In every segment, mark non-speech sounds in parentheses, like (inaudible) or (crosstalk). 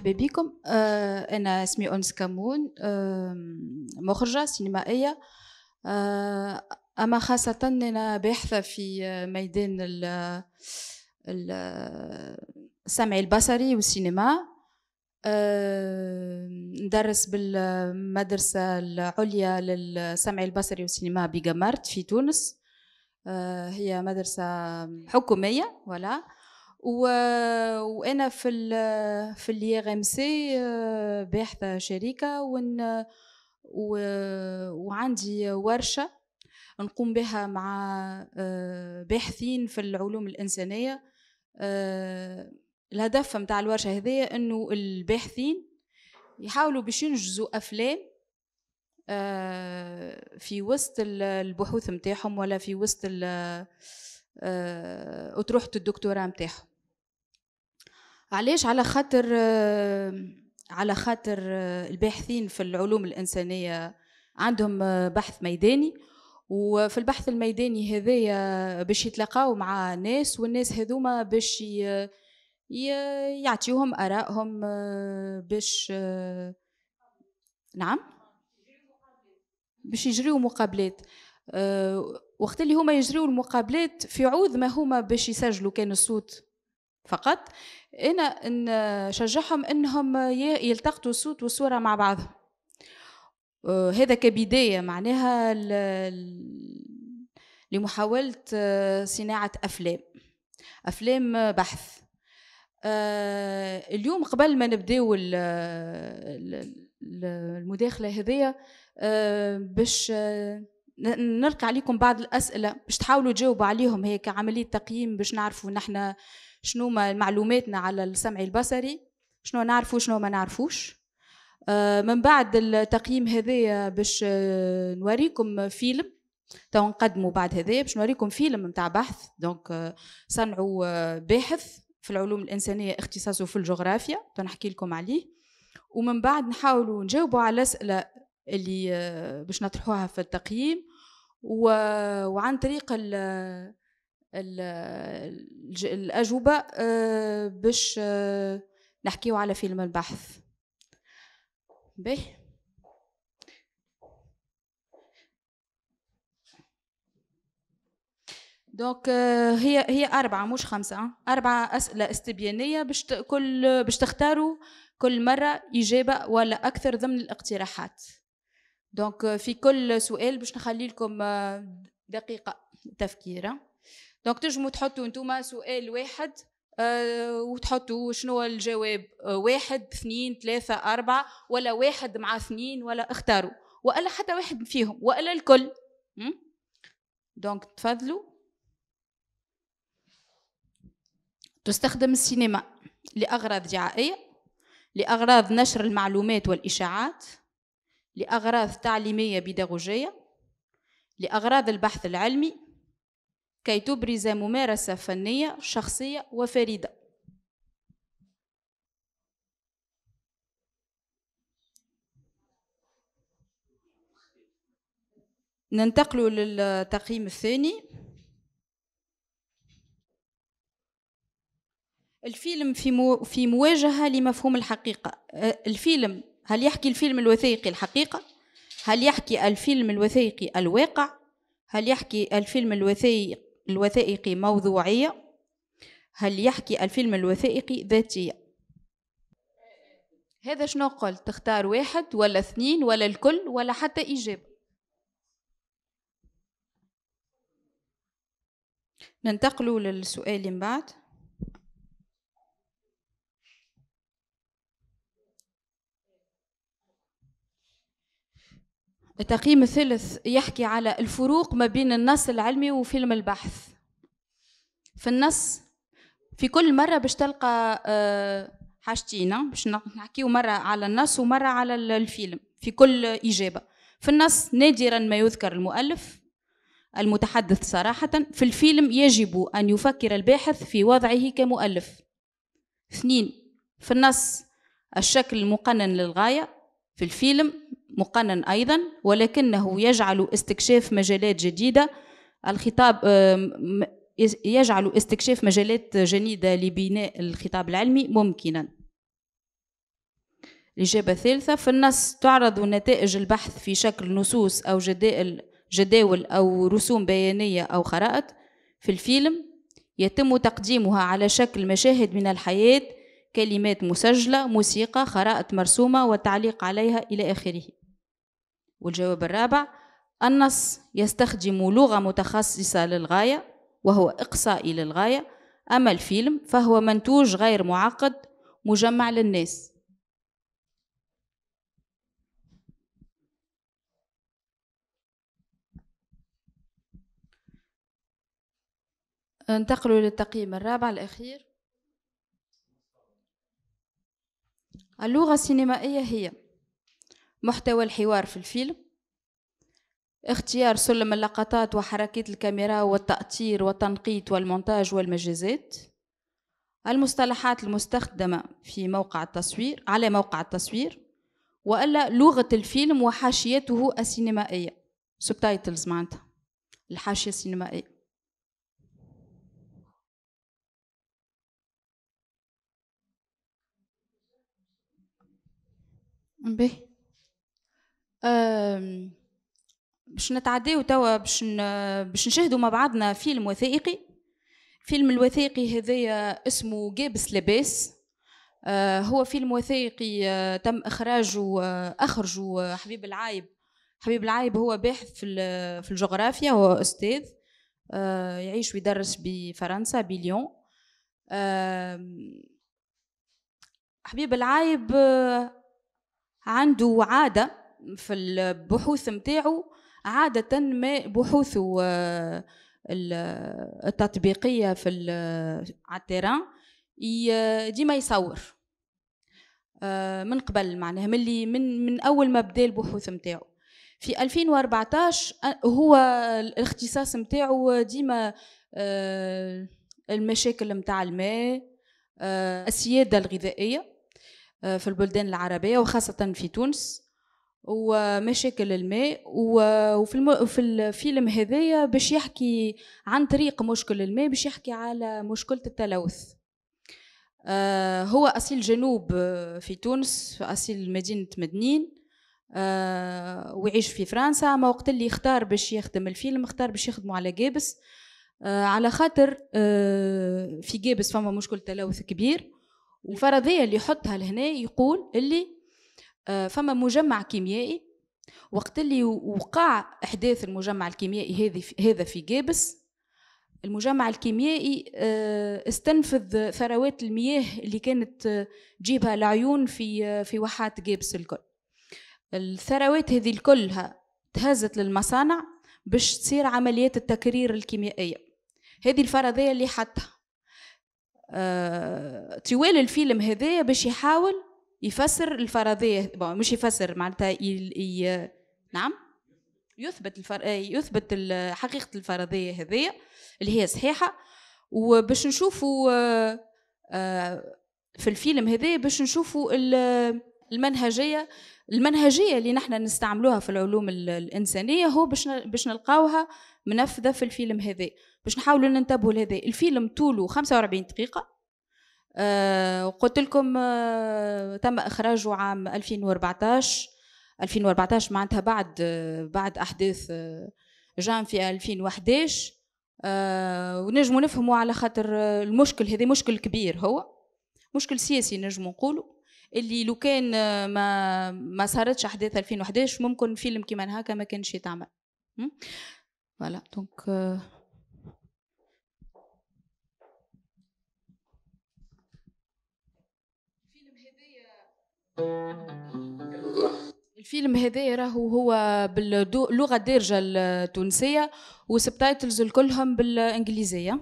مرحبا بكم آه، انا اسمي انس كمون مخرجه سينمائيه آه، اما خاصه انا باحثه في ميدان السمع البصري والسينما ندرس بالمدرسة العليا للسمع البصري والسينما بجمارت في تونس آه، هي مدرسة حكومية ولا و... وانا في ال في الاي e ام آه، سي باحثه شركه ون... و... وعندي ورشه نقوم بها مع آه، باحثين في العلوم الانسانيه آه، الهدف متاع الورشه هذيا انه الباحثين يحاولوا باش ينجزوا افلام في وسط البحوث متاعهم ولا في وسط اطروحه آه، الدكتوراه نتاعهم علاش على خاطر آه، على خاطر آه، الباحثين في العلوم الانسانيه عندهم بحث ميداني وفي البحث الميداني هذايا باش يتلاقاو مع ناس والناس هذوما باش يعطيوهم ارائهم باش نعم باش يجريو مقابلات وقت اللي هما يجريوا المقابلات في عوض ما هما باش يسجلوا كان الصوت فقط انا نشجعهم انهم يلتقطوا الصوت والصوره مع بعضهم هذا كبدايه معناها لمحاوله صناعه افلام افلام بحث آه، اليوم قبل ما نبداو المداخله هذيا آه، باش نلقي عليكم بعض الاسئله باش تحاولوا تجاوبوا عليهم هيك عمليه تقييم باش نعرفوا نحن شنو ما معلوماتنا على السمع البصري شنو نعرفوا شنو ما نعرفوش آه، من بعد التقييم هذايا باش آه، نوريكم فيلم تو نقدموا بعد هذايا باش نوريكم فيلم نتاع بحث دونك آه، صنعوا باحث في العلوم الانسانيه اختصاصه في الجغرافيا تنحكي لكم عليه ومن بعد نحاولوا نجاوبوا على الاسئله اللي آه، باش نطرحوها في التقييم وعن طريق ال ال الأجوبة آه، باش آه، نحكيو على فيلم البحث به دونك هي هي أربعة مش خمسة أربعة أسئلة استبيانية باش كل باش تختاروا كل مرة إجابة ولا أكثر ضمن الاقتراحات دونك آه، في كل سؤال باش نخلي لكم آه، دقيقه تفكير آه. دونك تنجموا تحطوا نتوما سؤال واحد وتحطوا شنو الجواب واحد اثنين ثلاثة أربعة ولا واحد مع اثنين ولا اختاروا وألا حتى واحد فيهم وألا الكل دونك تفضلوا تستخدم السينما لأغراض دعائية لأغراض نشر المعلومات والإشاعات لأغراض تعليمية بيداغوجية لأغراض البحث العلمي كي تبرز ممارسة فنية شخصية وفريدة ننتقل للتقييم الثاني الفيلم في في مواجهة لمفهوم الحقيقة الفيلم هل يحكي الفيلم الوثائقي الحقيقة؟ هل يحكي الفيلم الوثائقي الواقع؟ هل يحكي الفيلم الوثائق الوثائقي موضوعية؟ هل يحكي الفيلم الوثائقي ذاتية؟ هذا شنو قلت تختار واحد ولا اثنين ولا الكل ولا حتى إجابة ننتقل للسؤال من بعد التقييم الثالث يحكي على الفروق ما بين النص العلمي وفيلم البحث في النص في كل مرة آه، باش تلقى حاجتين باش نحكيو مرة على النص ومرة على الفيلم في كل إجابة في النص نادرا ما يذكر المؤلف المتحدث صراحة في الفيلم يجب أن يفكر الباحث في وضعه كمؤلف اثنين في النص الشكل مقنن للغاية في الفيلم مقنن أيضا ولكنه يجعل استكشاف مجالات جديدة الخطاب آه، يجعل استكشاف مجالات جديدة لبناء الخطاب العلمي ممكنا الإجابة الثالثة في النص تعرض نتائج البحث في شكل نصوص أو جدائل جداول أو رسوم بيانية أو خرائط في الفيلم يتم تقديمها على شكل مشاهد من الحياة كلمات مسجلة موسيقى خرائط مرسومة والتعليق عليها إلى آخره والجواب الرابع النص يستخدم لغة متخصصة للغاية وهو إقصائي للغاية أما الفيلم فهو منتوج غير معقد مجمع للناس ننتقل للتقييم الرابع الأخير اللغة السينمائية هي محتوى الحوار في الفيلم اختيار سلم اللقطات وحركات الكاميرا والتأطير والتنقيط والمونتاج والمجازات المصطلحات المستخدمة في موقع التصوير على موقع التصوير وألا لغة الفيلم وحاشيته السينمائية سبتايتلز معناتها الحاشية السينمائية به باش نتعداو توا باش باش نشاهدوا مع بعضنا فيلم وثائقي فيلم الوثائقي هذايا اسمه جابس آه، لباس هو فيلم وثائقي آه، تم اخراجه آه، اخرجه حبيب العايب حبيب العايب هو باحث في في الجغرافيا هو استاذ يعيش ويدرس بفرنسا بليون حبيب العايب عنده عاده في البحوث نتاعو عادة ما بحوثه آه، التطبيقية في على التيران ديما يصور آه، من قبل معناها من اللي من من اول ما بدا البحوث نتاعو في 2014 آه، هو الاختصاص نتاعو ديما المشاكل نتاع الماء السياده الغذائيه في البلدان العربيه وخاصه في تونس ومشاكل الماء وفي الم... في الفيلم هذايا باش يحكي عن طريق مشكل الماء باش يحكي على مشكلة التلوث آه، هو أصيل جنوب آه، في تونس أصيل مدينة مدنين آه، ويعيش في فرنسا ما وقت اللي اختار باش يخدم الفيلم اختار باش يخدمه على جابس على خاطر في جابس فما مشكل تلوث كبير وفرضية اللي يحطها لهنا يقول اللي آه، فما مجمع كيميائي وقت اللي وقع احداث المجمع الكيميائي هذا في جابس المجمع الكيميائي آه، استنفذ ثروات المياه اللي كانت آه، تجيبها العيون في في واحات جابس الكل الثروات هذه كلها تهزت للمصانع باش تصير عمليات التكرير الكيميائيه هذه الفرضيه اللي حطها طوال الفيلم هذا باش يحاول يفسر الفرضيه مش يفسر معناتها نعم يثبت الفر... آه، يثبت حقيقه الفرضيه هذيا اللي هي صحيحه وباش نشوفوا آه، في الفيلم هذايا باش نشوفوا المنهجيه المنهجيه اللي نحن نستعملوها في العلوم الانسانيه هو باش باش نلقاوها منفذه في الفيلم هذا باش نحاولوا ننتبهوا لهذا الفيلم طوله 45 دقيقه وقلت آه، لكم آه، تم اخراجه عام 2014 2014 معناتها بعد بعد احداث آه، جان في 2011 ونجموا نفهموا على خاطر المشكل هذا مشكل كبير هو مشكل سياسي نجم نقولوا اللي لو كان ما ما صارتش احداث 2011 ممكن فيلم كيما هكا ما كانش يتعمل فوالا دونك الفيلم هذا راهو هو باللغه الدارجه التونسيه وسبتايتلز كلهم بالانجليزيه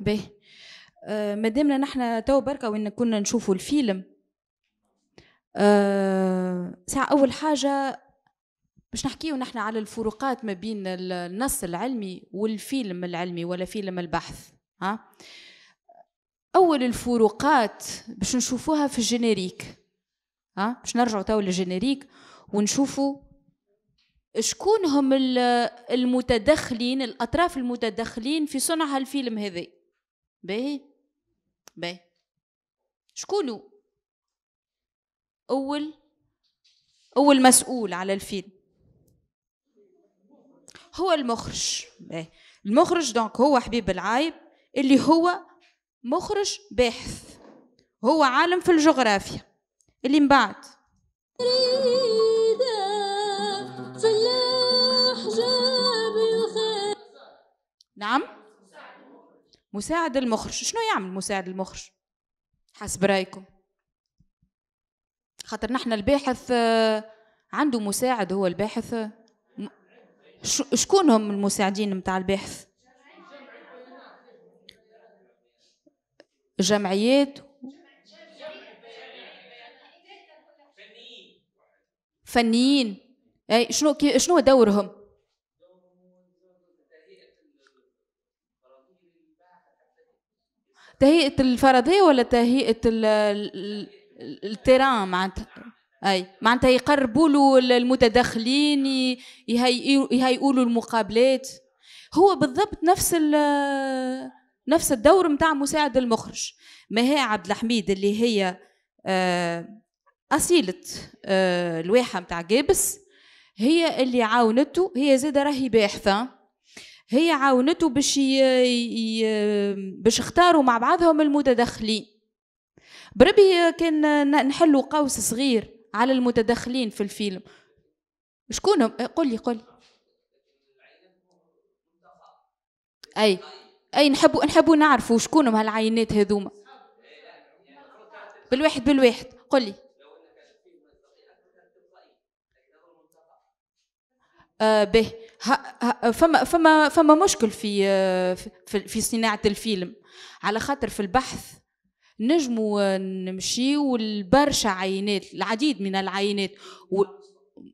به آه، ما مادامنا نحن تو بركة وين كنا نشوفوا الفيلم آه، ساعة أول حاجة باش نحكيو نحن على الفروقات ما بين النص العلمي والفيلم العلمي ولا فيلم البحث ها أول الفروقات باش نشوفوها في الجينيريك ها باش نرجعوا تو للجينيريك ونشوفوا شكون هم المتدخلين الاطراف المتدخلين في صنع هالفيلم هذي باهي باهي شكونو أول أول مسؤول على الفيلم هو المخرج باهي المخرج دونك هو حبيب العايب اللي هو مخرج باحث هو عالم في الجغرافيا اللي من بعد نعم مساعد المخرج شنو يعمل مساعد المخرج حسب رايكم خاطر نحن الباحث آه، عنده مساعد هو الباحث شكون هم المساعدين متاع الباحث جمعيات فنيين اي شنو شنو دورهم تهيئه الفرضيه ولا تهيئه التيران معناتها اي معناتها يقربوا له المتدخلين يهيئوا له المقابلات هو بالضبط نفس نفس الدور نتاع مساعد المخرج ما هي عبد الحميد اللي هي آه، أصيلة آه، الواحة نتاع جابس هي اللي عاونته هي زادة راهي باحثة هي عاونته باش باش اختاروا مع بعضهم المتدخلين بربي كان نحلوا قوس صغير على المتدخلين في الفيلم شكون قل لي قل اي اي نحبوا نحبوا نعرفوا شكونهم هالعينات هذوما بالواحد بالواحد قل لي آه به فما فما فما مشكل في في, في صناعه الفيلم على خاطر في البحث نجموا نمشيو لبرشا عينات العديد من العينات و...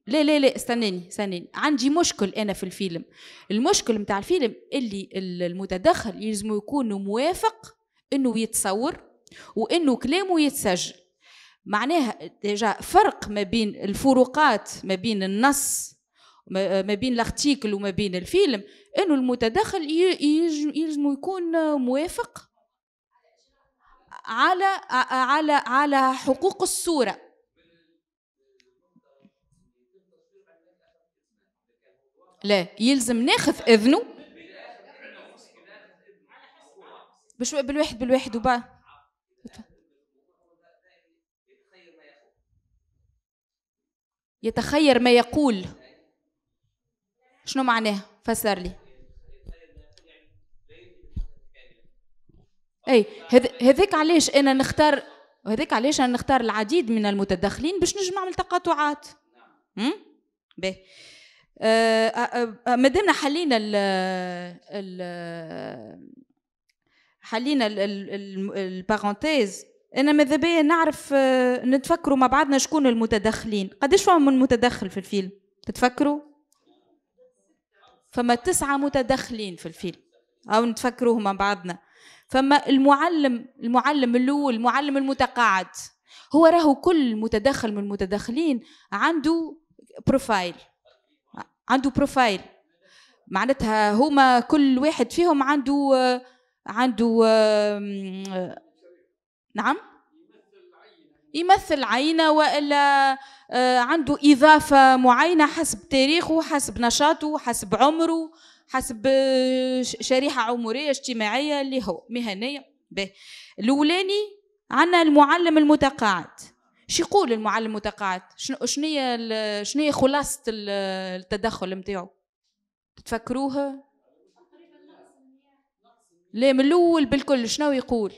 لا لا لا استناني استناني عندي مشكل انا في الفيلم المشكل نتاع الفيلم اللي المتدخل يلزم يكون موافق انه يتصور وانه كلامه يتسجل معناها ديجا فرق ما بين الفروقات ما بين النص ما بين الارتيكل وما بين الفيلم انه المتدخل يلزم يكون موافق على على على حقوق الصوره لا يلزم ناخذ اذنه بشو بالواحد بالواحد وبعد يتخير ما يقول شنو معناها فسر لي اي هذاك علاش انا نختار وهذاك علاش انا نختار العديد من المتدخلين باش نجم نعمل تقاطعات امم باهي مادامنا حلينا ال ال حلينا البارونتيز انا ماذا بيا نعرف نتفكروا مع بعضنا شكون المتدخلين قداش فما من متدخل في الفيلم تتفكروا فما تسعة متدخلين في الفيلم أو نتفكروه مع بعضنا فما المعلم المعلم الأول المعلم المتقاعد هو راهو كل متدخل من المتدخلين عنده بروفايل عنده بروفايل معناتها هما كل واحد فيهم عنده عنده نعم يمثل عينة والا آه، عنده إضافة معينة حسب تاريخه حسب نشاطه حسب عمره حسب آه، شريحة عمرية اجتماعية اللي هو مهنية به الأولاني عنا المعلم المتقاعد شو يقول المعلم المتقاعد شنو شنية شنية خلاصة التدخل نتاعو تفكروها لا من الأول بالكل شنو يقول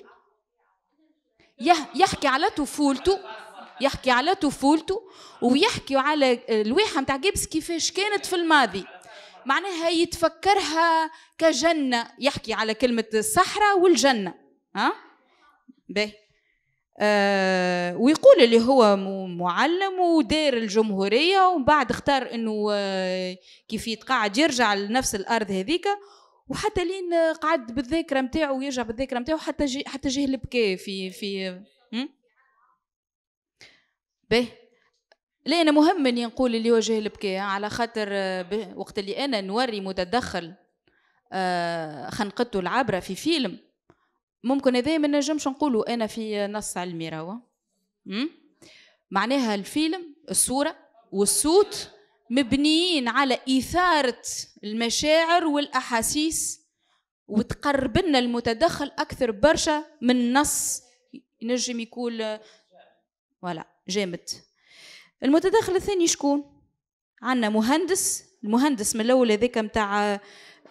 يحكي على طفولته يحكي على طفولته ويحكي على الواحه نتاع جيبس كيفاش كانت في الماضي معناها يتفكرها كجنة يحكي على كلمة الصحراء والجنة ها باهي آه ويقول اللي هو معلم ودار الجمهورية ومن بعد اختار انه آه كيف يتقاعد يرجع لنفس الارض هذيك وحتى لين قعد بالذاكره نتاعو ويرجع بالذاكره نتاعو حتى جي حتى جه البكاء في في به لا أنا مهم أني نقول اللي وجه البكاء على خاطر آه، وقت اللي أنا نوري متدخل آه، خنقته العبرة في فيلم ممكن هذا ما نجمش نقولوا أنا في نص علمي روا معناها الفيلم الصورة والصوت مبنيين على إثارة المشاعر والأحاسيس وتقرب لنا المتدخل أكثر برشا من نص ينجم يكون آه، ولا جامد المتداخل الثاني شكون عندنا مهندس المهندس من الاول هذاك نتاع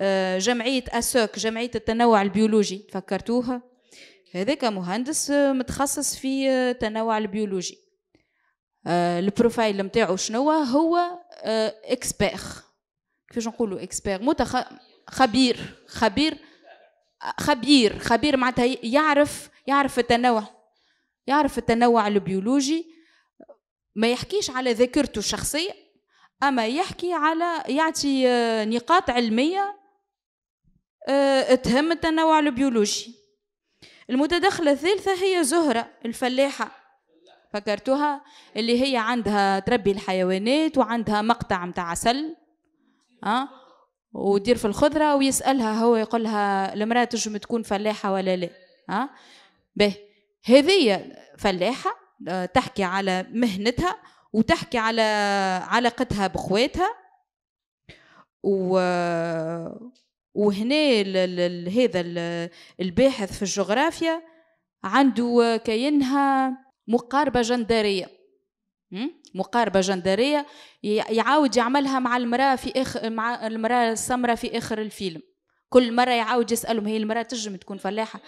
آه، جمعيه اسوك جمعيه التنوع البيولوجي فكرتوها هذاك مهندس آه، متخصص في آه، التنوع البيولوجي البروفايل نتاعو شنو هو اكسبير كيفاش نقولوا اكسبير متخ... خبير خبير خبير خبير معناتها يعرف يعرف التنوع يعرف التنوع البيولوجي ما يحكيش على ذاكرته الشخصية أما يحكي على يعطي آه، نقاط علمية آه، تهم التنوع البيولوجي المتدخلة الثالثة هي زهرة الفلاحة فكرتوها اللي هي عندها تربي الحيوانات وعندها مقطع متاع عسل أه؟ ودير في الخضرة ويسألها هو يقول لها المرأة تجم تكون فلاحة ولا لا أه؟ به هذه فلاحة آه، تحكي على مهنتها وتحكي على علاقتها بخواتها و وهنا ال... هذا ال... الباحث في الجغرافيا عنده كأنها مقاربة جندرية مقاربة جندرية يعاود يعملها مع المرأة في اخ... مع المرأة السمراء في آخر الفيلم كل مرة يعاود يسألهم هي المرأة تجم تكون فلاحة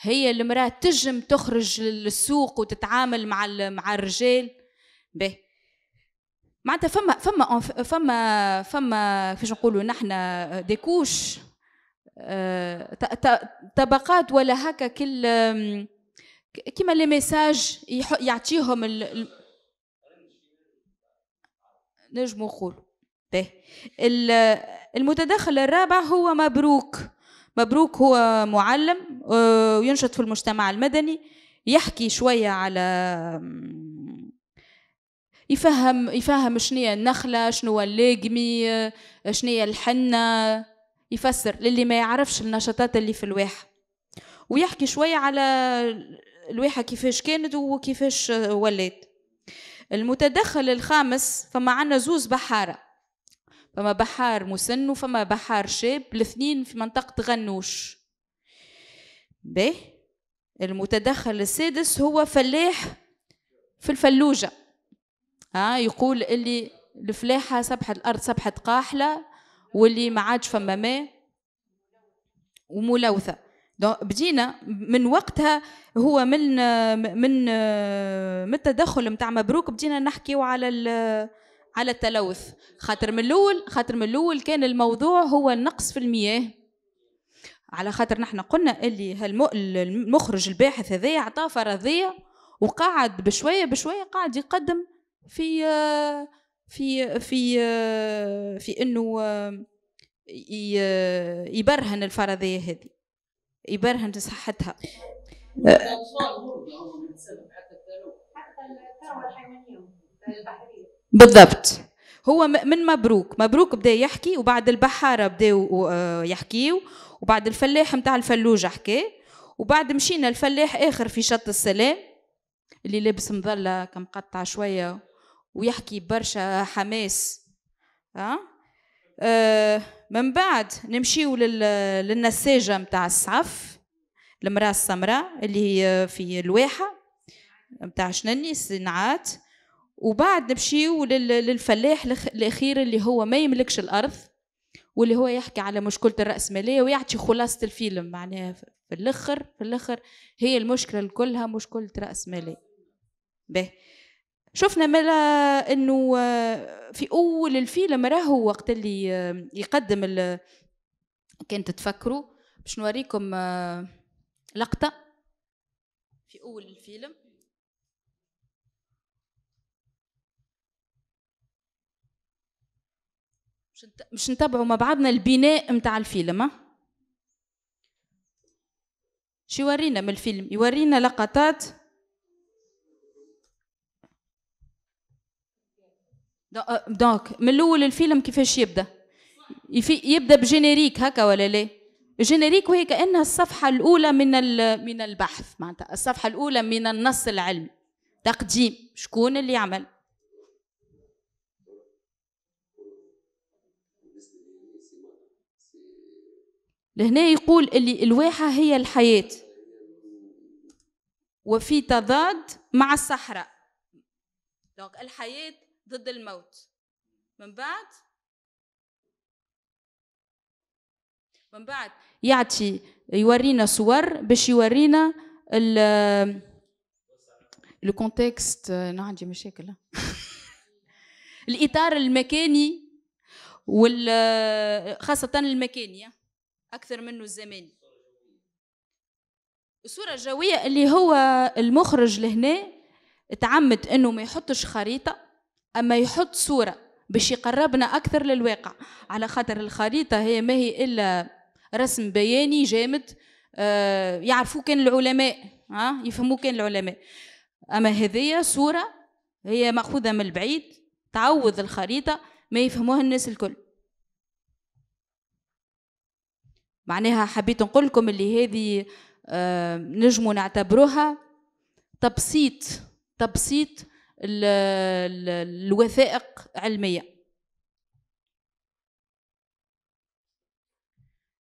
هي المراه تجم تخرج للسوق وتتعامل مع مع الرجال به معناتها فما فما فما فما كيفاش نقولوا نحن ديكوش آه، آه، طبقات ولا هكا كل كيما لي ميساج يعطيهم ال... نجم نقول المتدخل الرابع هو مبروك مبروك هو معلم وينشط آه، في المجتمع المدني يحكي شوية على يفهم يفهم شنية النخلة شنو اللاقمي آه، شنية الحنة يفسر للي ما يعرفش النشاطات اللي في الواحة ويحكي شوية على الواحة كيفاش كانت وكيفاش ولات المتدخل الخامس فما عنا زوز بحارة فما بحار مسن وفما بحار شاب الاثنين في منطقة غنوش به المتدخل السادس هو فلاح في الفلوجة آه يقول اللي الفلاحة سبحة الأرض سبحة قاحلة واللي ما عادش فما ماء وملوثة بدينا من وقتها هو من من من التدخل نتاع مبروك بدينا نحكيو على على التلوث خاطر من الاول خاطر من الاول كان الموضوع هو النقص في المياه على خاطر نحن قلنا اللي المخرج الباحث هذايا عطاه فرضيه وقعد بشويه بشويه قاعد يقدم في في في في انه يبرهن الفرضيه هذه يبرهن صحتها أه. حتى الثروه الحيوانيه البحريه بالضبط هو من مبروك مبروك بدا يحكي وبعد البحاره بداو آه، يحكيو وبعد الفلاح متاع الفلوجه حكى وبعد مشينا الفلاح اخر في شط السلام اللي لابس مظله كمقطع شويه ويحكي برشا حماس ها آه؟, أه من بعد نمشيو للنساجه متاع السعف المراه السمراء اللي هي في الواحه متاع شنني الصناعات وبعد نمشيو للفلاح الاخير اللي هو ما يملكش الارض واللي هو يحكي على مشكله الراسماليه ويعطي خلاصه الفيلم معناها في الاخر في الاخر هي المشكله كلها مشكله راسماليه به شفنا ملا انه في اول الفيلم راهو وقت اللي يقدم كان تتفكروا باش نوريكم لقطه في اول الفيلم مش نتبعوا مع بعضنا البناء متاع الفيلم شو يورينا من الفيلم يورينا لقطات آه، دونك من الاول الفيلم كيفاش يبدا يبدا بجينيريك هكا ولا لا جينيريك وهي كانها الصفحه الاولى من من البحث معناتها الصفحه الاولى من النص العلمي تقديم شكون اللي يعمل لهنا يقول اللي الواحة هي الحياة وفي تضاد مع الصحراء دونك الحياة ضد الموت من بعد من بعد يعطي يورينا صور باش يورينا ال كونتكست انا عندي مشاكل (laughs) الاطار المكاني وال خاصه المكانيه أكثر منه الزمان الصورة الجوية اللي هو المخرج لهنا تعمد أنه ما يحطش خريطة أما يحط صورة باش يقربنا أكثر للواقع على خاطر الخريطة هي ما هي إلا رسم بياني جامد آه يعرفوه كان العلماء ها يفهموه كان العلماء أما هذه صورة هي مأخوذة من البعيد تعوض الخريطة ما يفهموها الناس الكل معناها حبيت نقول لكم اللي هذه آه، نجم نعتبروها تبسيط تبسيط الوثائق علميه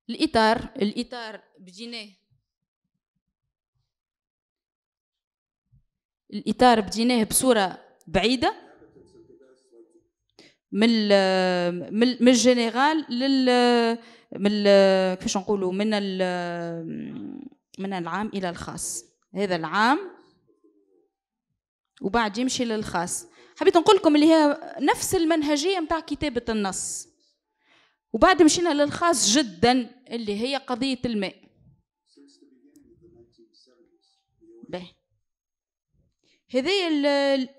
الاطار الاطار بجيناه الاطار بجيناه بصوره بعيده من من الجنرال لل من كيفاش نقولوا من من العام الى الخاص هذا العام وبعد يمشي للخاص حبيت نقول لكم اللي هي نفس المنهجيه نتاع كتابه النص وبعد مشينا للخاص جدا اللي هي قضيه الماء هذا هذايا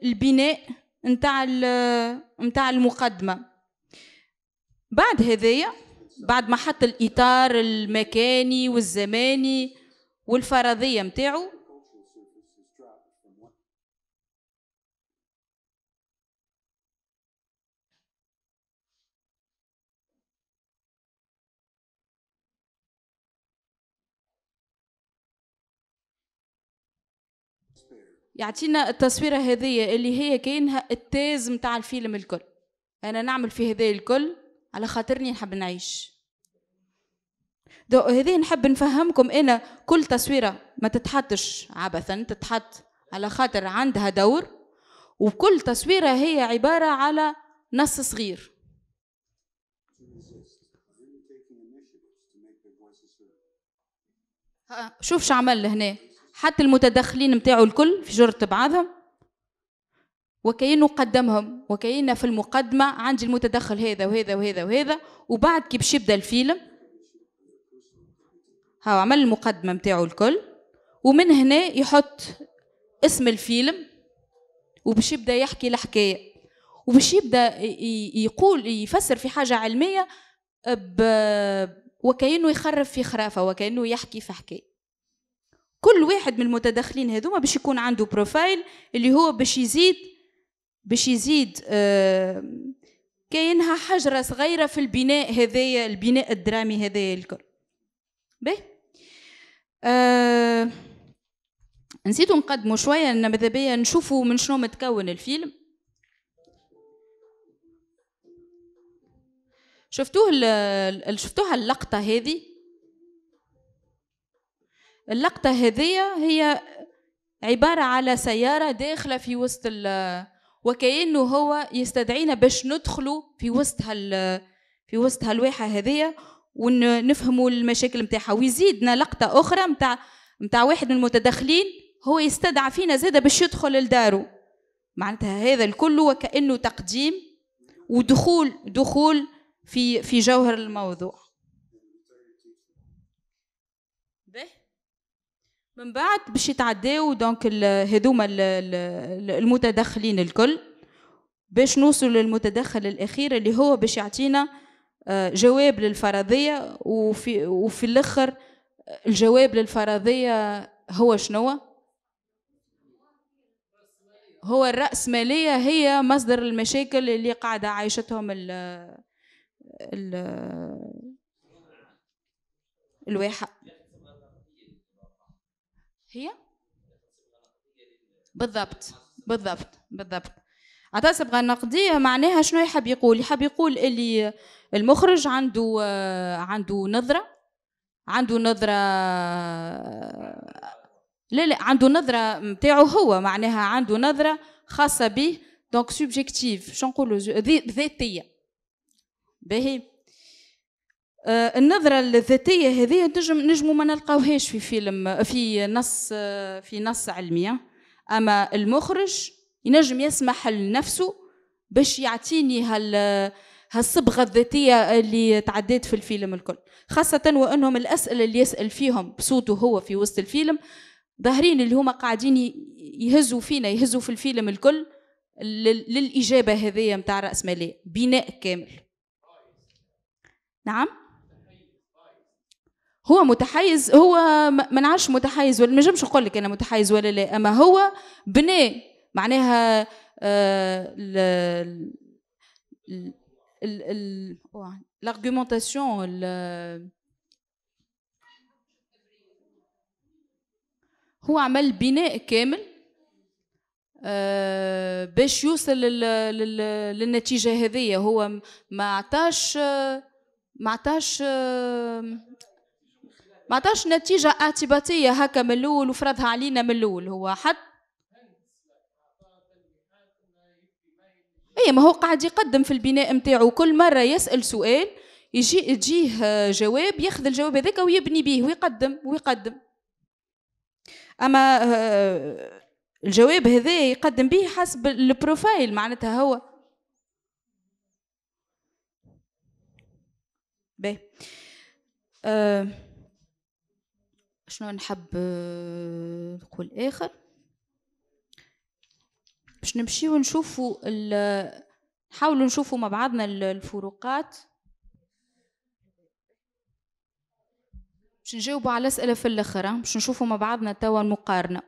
البناء نتاع نتاع المقدمه بعد هذايا بعد ما حط الاطار المكاني والزماني والفرضيه نتاعو يعطينا التصويرة هذه اللي هي كأنها التاز متاع الفيلم الكل أنا نعمل في هذا الكل على خاطرني نحب نعيش هذه نحب نفهمكم انا كل تصويره ما تتحطش عبثا تتحط على خاطر عندها دور وكل تصويره هي عباره على نص صغير شوف شو عمل هنا حتى المتدخلين نتاعو الكل في جرة بعضهم وكأنه قدمهم وكأنه في المقدمة عندي المتدخل هذا وهذا وهذا وهذا وبعد كي باش يبدا الفيلم هاو عمل المقدمة متاعو الكل ومن هنا يحط اسم الفيلم وباش يبدا يحكي الحكاية وباش يبدا يقول يفسر في حاجة علمية ب... وكأنه يخرب في خرافة وكأنه يحكي في حكاية كل واحد من المتدخلين هذوما باش يكون عنده بروفايل اللي هو باش يزيد باش يزيد آه، كاينها حجرة صغيرة في البناء هذايا البناء الدرامي هذايا الكل باهي آه نسيتو نقدمو شوية أن ماذا بيا نشوفو من شنو متكون الفيلم شفتوه شفتوها اللقطة هذه اللقطة هذه هي عبارة على سيارة داخلة في وسط وكأنه هو يستدعينا باش ندخلوا في وسط هال في وسط هالواحة هذية ونفهموا المشاكل نتاعها ويزيدنا لقطة أخرى نتاع نتاع واحد من المتدخلين هو يستدعى فينا زادة باش يدخل لدارو معناتها هذا الكل وكأنه تقديم ودخول دخول في في جوهر الموضوع من بعد باش يتعداو دونك هذوما المتدخلين الكل باش نوصلوا للمتدخل الاخير اللي هو باش يعطينا آه، جواب للفرضيه وفي وفي الاخر الجواب للفرضيه هو شنو هو الرأسمالية هي مصدر المشاكل اللي قاعدة عايشتهم ال ال الواحد هي بالضبط بالضبط بالضبط عطا صبغه نقديه معناها شنو يحب يقول يحب يقول اللي المخرج عنده آه، عنده نظره عنده نظره آه، لا لا عنده نظرة نتاعو هو معناها عنده نظرة خاصة به دونك سوبجيكتيف شنو نقولوا ذاتية باهي آه، النظرة الذاتية هذه نجم نجمو ما نلقاوهاش في فيلم في نص في نص علمية أما المخرج ينجم يسمح لنفسه باش يعطيني هال هالصبغة الذاتية اللي تعديت في الفيلم الكل خاصة وأنهم الأسئلة اللي يسأل فيهم بصوته هو في وسط الفيلم ظاهرين اللي هما قاعدين يهزوا فينا يهزوا في الفيلم الكل للإجابة هذه متاع رأسمالية بناء كامل نعم هو متحيز هو ما نعرفش متحيز ولا ما نجمش نقول لك انا متحيز ولا لا اما هو بناء معناها آه، الارغومونتاسيون هو عمل بناء كامل آه، باش يوصل للنتيجه هذه هو ما عطاش ما عطاش آه، ما عطاش نتيجة اعتباطية هكا من الأول وفرضها علينا من الأول هو حتى اي ما هو قاعد يقدم في البناء نتاعو كل مرة يسأل سؤال يجي يجيه آه، جواب ياخذ الجواب هذاك ويبني به ويقدم ويقدم اما آه، الجواب هذا يقدم به حسب البروفايل معناتها هو باهي آه، شنو نحب آه، نقول اخر باش نمشيو ونشوفوا نحاولوا نشوفوا مع بعضنا الفروقات باش نجاوبوا على اسئله في الاخر آه، باش نشوفوا مع بعضنا توا المقارنه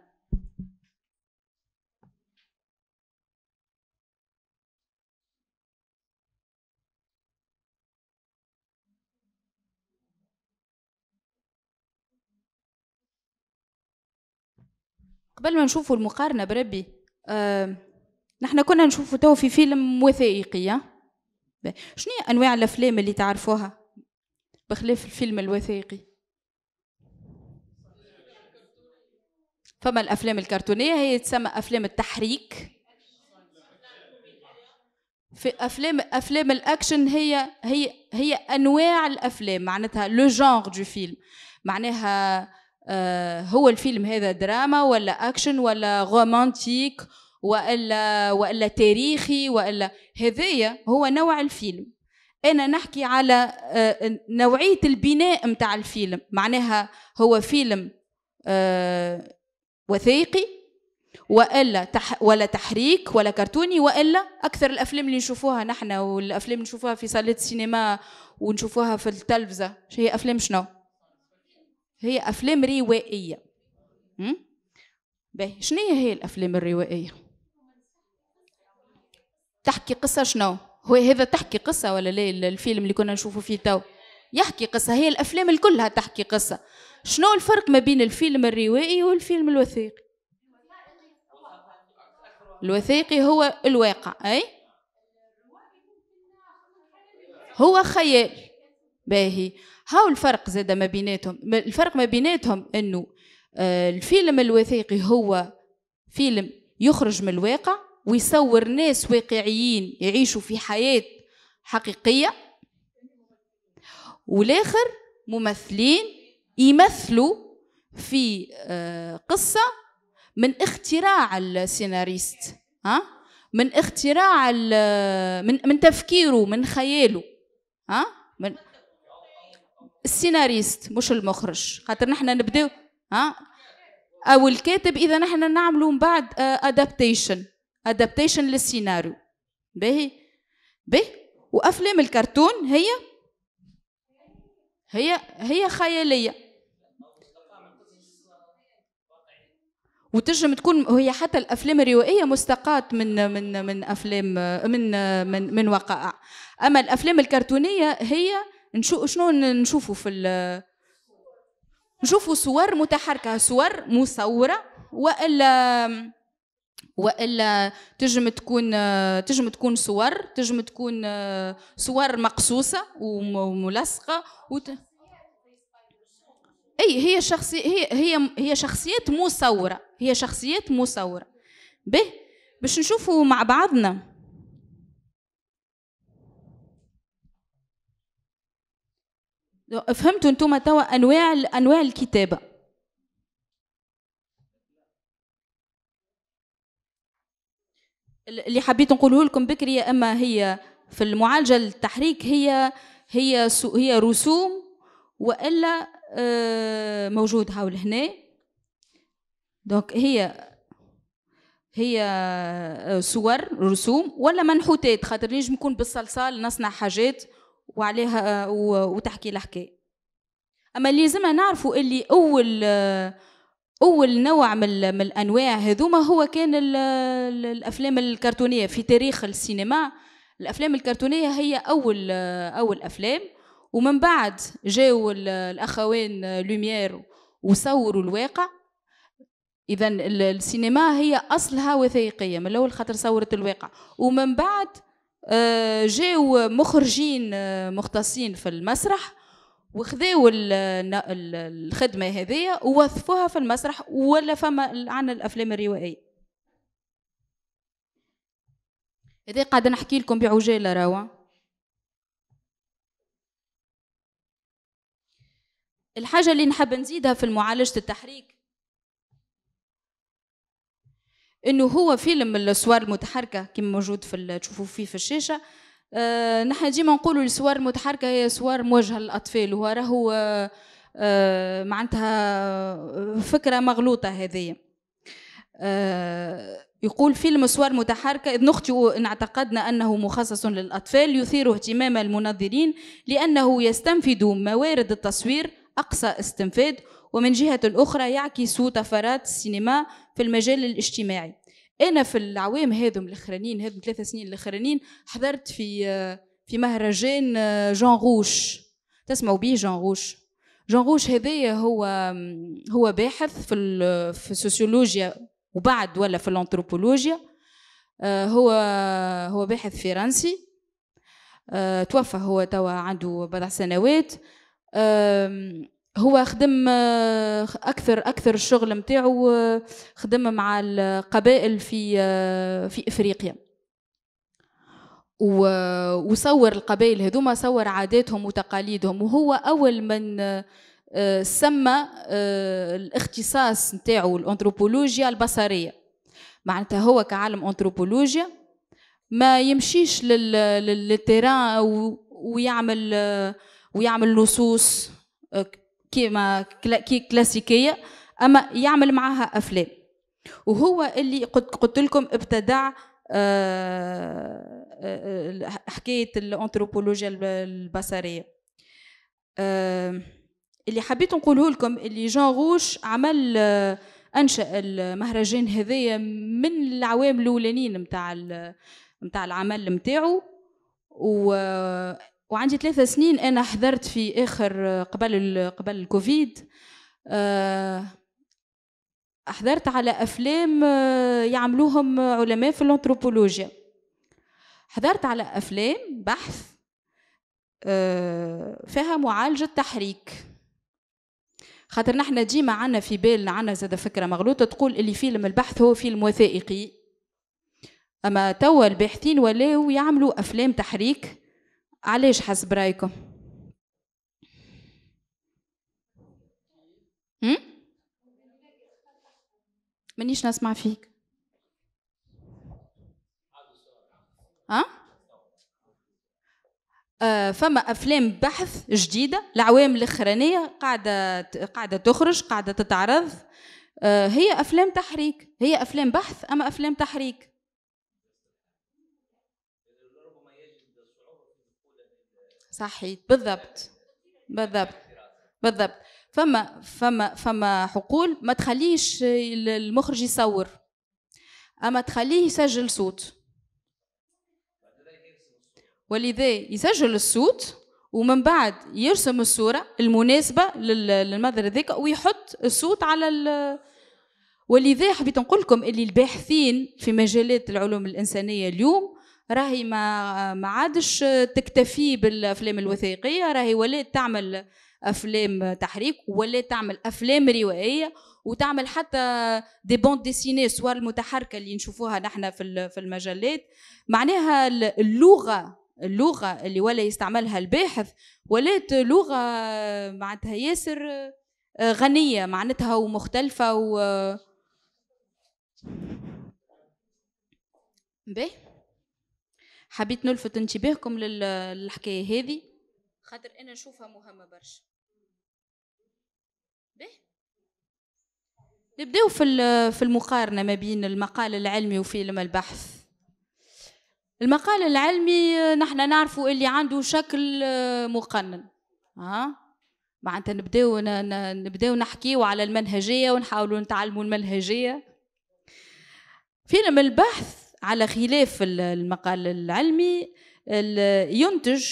قبل ما نشوفوا المقارنه بربي آه نحن كنا نشوفوا تو في فيلم وثائقي آه. شنو انواع الافلام اللي تعرفوها بخلاف الفيلم الوثائقي فما الافلام الكرتونيه هي تسمى افلام التحريك في افلام افلام الاكشن هي هي هي انواع الافلام معناتها لو جونغ دو فيلم معناها آه، هو الفيلم هذا دراما ولا اكشن ولا رومانتيك والا والا تاريخي والا هذايا هو نوع الفيلم انا نحكي على آه، نوعيه البناء متاع الفيلم معناها هو فيلم آه، وثائقي والا تح ولا تحريك ولا كرتوني والا اكثر الافلام اللي نشوفوها نحن والافلام اللي نشوفوها في صالات السينما ونشوفوها في التلفزه هي افلام شنو هي أفلام روائية باهي شنو هي الأفلام الروائية؟ تحكي قصة شنو؟ هو هذا تحكي قصة ولا لا الفيلم اللي كنا نشوفه فيه تو؟ يحكي قصة هي الأفلام كلها تحكي قصة شنو الفرق ما بين الفيلم الروائي والفيلم الوثائقي؟ الوثائقي هو الواقع أي؟ هو خيال باهي هاو الفرق زاد ما بيناتهم الفرق ما بيناتهم انه آه، الفيلم الوثائقي هو فيلم يخرج من الواقع ويصور ناس واقعيين يعيشوا في حياة حقيقية والآخر ممثلين يمثلوا في آه، قصة من اختراع السيناريست ها من اختراع من من تفكيره من خياله ها من السيناريست مش المخرج خاطر نحن نبداو ها او الكاتب اذا نحن نعملوا من بعد ادابتيشن آه، ادابتيشن للسيناريو باهي باهي وافلام الكرتون هي هي هي خياليه وتجم تكون هي حتى الافلام الروائيه مستقاة من من من افلام آه، من آه، من من وقائع اما الافلام الكرتونيه هي نشو شنو نشوفوا في نشوفوا صور متحركه صور مصوره والا والا تجم تكون تجم تكون صور تجم تكون صور مقصوصه وملصقه وت... اي هي شخصي هي هي هي شخصيات مصوره هي شخصيات مصوره به باش نشوفوا مع بعضنا فهمتوا انتم توا انواع انواع الكتابه اللي حبيت نقوله لكم بكري يا اما هي في المعالجه التحريك هي هي هي رسوم والا آه، موجود حول هنا دونك هي هي آه، صور رسوم ولا منحوتات خاطر نجم نكون بالصلصال نصنع حاجات وعليها وتحكي الحكايه اما اللي لازمنا نعرفوا اللي اول اول نوع من, الانواع هذوما هو كان الافلام الكرتونيه في تاريخ السينما الافلام الكرتونيه هي اول اول افلام ومن بعد جاو الأخوين لوميير وصوروا الواقع اذا السينما هي اصلها وثائقيه من الاول خاطر صورت الواقع ومن بعد آه، جاو مخرجين آه، مختصين في المسرح وخذاو الخدمه هذيا ووظفوها في المسرح ولا فما عن الافلام الروائيه هذا قاعده نحكي لكم بعجاله راوا الحاجه اللي نحب نزيدها في معالجه التحريك انه هو فيلم الصور المتحركه كما موجود في تشوفوا فيه في الشاشه آه، نحن ديما نقولوا الصور المتحركه هي صور موجهه للاطفال وهو راهو آه، آه، معناتها فكره مغلوطه هذه يقول فيلم صور متحركة إذ نخطئ إن اعتقدنا أنه مخصص للأطفال يثير اهتمام المنظرين لأنه يستنفد موارد التصوير أقصى استنفاد ومن جهة أخرى يعكس طفرات السينما في المجال الاجتماعي انا في العوام هذم الاخرانيين هذم ثلاثة سنين الاخرانيين حضرت في في مهرجان آه، جان غوش تسمعوا به جان غوش جان غوش هذايا هو هو باحث في في السوسيولوجيا وبعد ولا في الانثروبولوجيا آه، هو هو باحث فرنسي آه، توفى هو توا عنده بضع سنوات هو خدم آه، اكثر اكثر الشغل نتاعو آه، خدم مع القبائل في آه، في افريقيا وصور القبائل هذوما صور عاداتهم وتقاليدهم وهو اول من سمى الاختصاص نتاعو الانثروبولوجيا البصريه معناتها هو كعالم انثروبولوجيا ما يمشيش للتيران ويعمل ويعمل نصوص كيما كي كلاسيكيه اما يعمل معاها افلام وهو اللي قلت لكم ابتدع آه، آه، حكايه الانثروبولوجيا البصريه اللي حبيت نقوله لكم اللي جان غوش عمل آه، انشا المهرجان هذايا من العوام الاولانيين نتاع نتاع العمل نتاعو و وعندي ثلاثة سنين أنا حضرت في آخر آه، قبل قبل الكوفيد آه، حضرت على أفلام آه، يعملوهم علماء في الأنثروبولوجيا حضرت على أفلام بحث فيها معالجة تحريك خاطر نحن ديما عنا في بالنا عنا زاد فكرة مغلوطة تقول اللي فيلم البحث هو فيلم وثائقي أما توا الباحثين ولاو يعملوا أفلام تحريك علاش حسب رايكم هم؟ منيش نسمع فيك ها أه فما افلام بحث جديده العوام الاخرانيه قاعده قاعده تخرج قاعده تتعرض أه هي افلام تحريك هي افلام بحث اما افلام تحريك صحيت بالضبط بالضبط بالضبط فما فما فما حقول ما تخليش المخرج يصور اما تخليه يسجل صوت ولذا يسجل الصوت ومن بعد يرسم الصورة المناسبة للمظهر هذاك ويحط الصوت على ال... ولذا حبيت نقول لكم اللي الباحثين في مجالات العلوم الإنسانية اليوم راهي ما ما عادش تكتفي بالافلام الوثائقيه راهي ولات تعمل افلام تحريك ولات تعمل افلام روائيه وتعمل حتى دي بوند ديسيني صور المتحركه اللي نشوفوها نحن في في المجلات معناها اللغه اللغه اللي ولا يستعملها الباحث ولات لغه معناتها ياسر غنيه معناتها ومختلفه و باهي حبيت نلفت انتباهكم للحكايه هذه خاطر انا نشوفها مهمه برشا نبداو في في المقارنه ما بين المقال العلمي وفيلم البحث المقال العلمي نحن نعرفوا اللي عنده شكل مقنن ها معناتها نبداو نبداو نحكيو على المنهجيه ونحاولوا نتعلموا المنهجيه فيلم البحث على خلاف المقال العلمي ينتج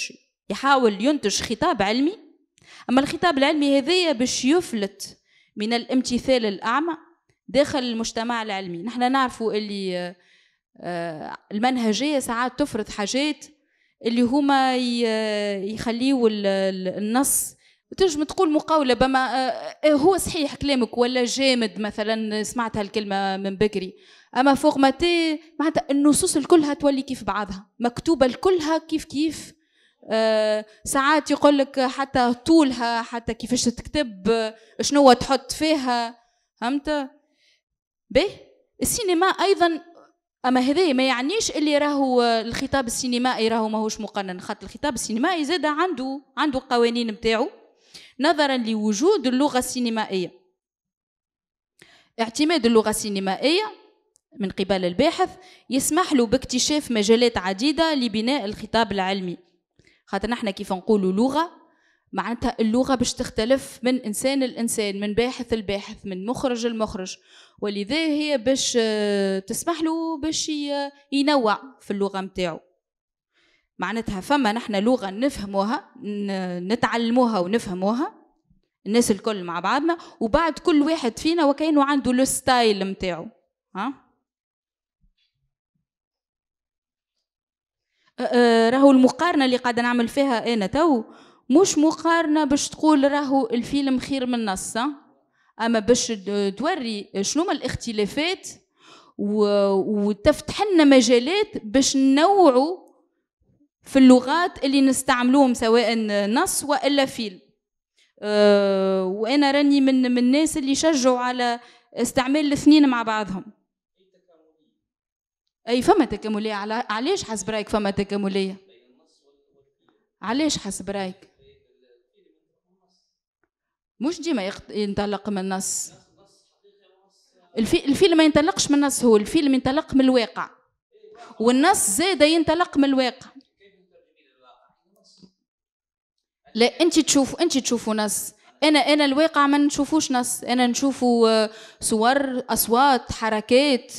يحاول ينتج خطاب علمي أما الخطاب العلمي هذايا باش يفلت من الامتثال الأعمى داخل المجتمع العلمي نحن نعرفوا اللي آه، المنهجية ساعات تفرض حاجات اللي هما يخليوا النص تنجم تقول مقاوله بما آه، آه، هو صحيح كلامك ولا جامد مثلا سمعت هالكلمه من بكري اما تي معناتها النصوص الكلها تولي كيف بعضها مكتوبه الكلها كيف كيف آه، ساعات يقول لك حتى طولها حتى كيفاش تكتب شنو تحط فيها فهمت به السينما ايضا اما هذا ما يعنيش اللي راهو الخطاب السينمائي راهو ماهوش مقنن خاطر الخطاب السينمائي زاد عنده عنده قوانين نتاعو نظرا لوجود اللغة السينمائية اعتماد اللغة السينمائية من قبل الباحث يسمح له باكتشاف مجالات عديدة لبناء الخطاب العلمي خاطر نحن كيف نقول لغة معناتها اللغة باش تختلف من إنسان لإنسان من باحث لباحث من مخرج لمخرج ولذا هي باش آه، تسمح له باش ينوع في اللغة نتاعو معناتها فما نحن لغه نفهموها نتعلموها ونفهموها الناس الكل مع بعضنا وبعد كل واحد فينا وكانه عنده لو ستايل نتاعو ها راهو المقارنه اللي قاعده نعمل فيها انا تو مش مقارنه باش تقول راهو الفيلم خير من النص اما باش توري شنو هما الاختلافات وتفتح لنا مجالات باش ننوعوا في اللغات اللي نستعملوهم سواء نص والا فيل آه، وانا راني من من الناس اللي شجعوا على استعمال الاثنين مع بعضهم اي فما تكامليه على علاش حسب رايك فما تكامليه علاش حسب رايك مش ديما ينطلق من النص الفي... الفيلم ما ينطلقش من النص هو الفيلم ينطلق من الواقع والنص زاده ينطلق من الواقع لا انت تشوف انت تشوفوا ناس انا انا الواقع ما نشوفوش ناس انا نشوفوا آه، صور اصوات حركات